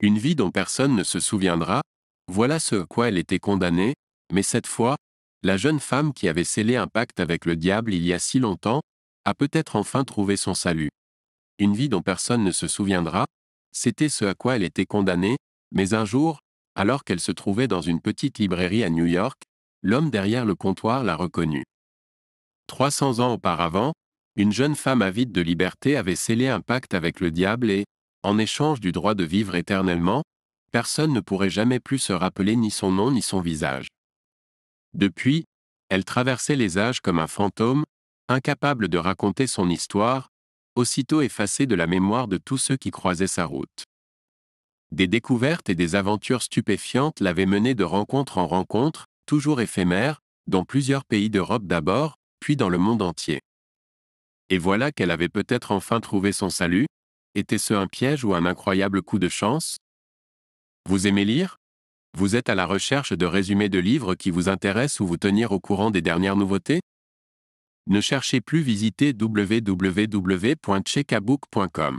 Une vie dont personne ne se souviendra, voilà ce à quoi elle était condamnée, mais cette fois, la jeune femme qui avait scellé un pacte avec le diable il y a si longtemps, a peut-être enfin trouvé son salut. Une vie dont personne ne se souviendra, c'était ce à quoi elle était condamnée, mais un jour, alors qu'elle se trouvait dans une petite librairie à New York, l'homme derrière le comptoir l'a reconnue. 300 ans auparavant, une jeune femme avide de liberté avait scellé un pacte avec le diable et, en échange du droit de vivre éternellement, personne ne pourrait jamais plus se rappeler ni son nom ni son visage. Depuis, elle traversait les âges comme un fantôme, incapable de raconter son histoire, aussitôt effacée de la mémoire de tous ceux qui croisaient sa route. Des découvertes et des aventures stupéfiantes l'avaient menée de rencontre en rencontre, toujours éphémère, dans plusieurs pays d'Europe d'abord, puis dans le monde entier. Et voilà qu'elle avait peut-être enfin trouvé son salut, était-ce un piège ou un incroyable coup de chance Vous aimez lire Vous êtes à la recherche de résumés de livres qui vous intéressent ou vous tenir au courant des dernières nouveautés Ne cherchez plus visiter www.checkabook.com.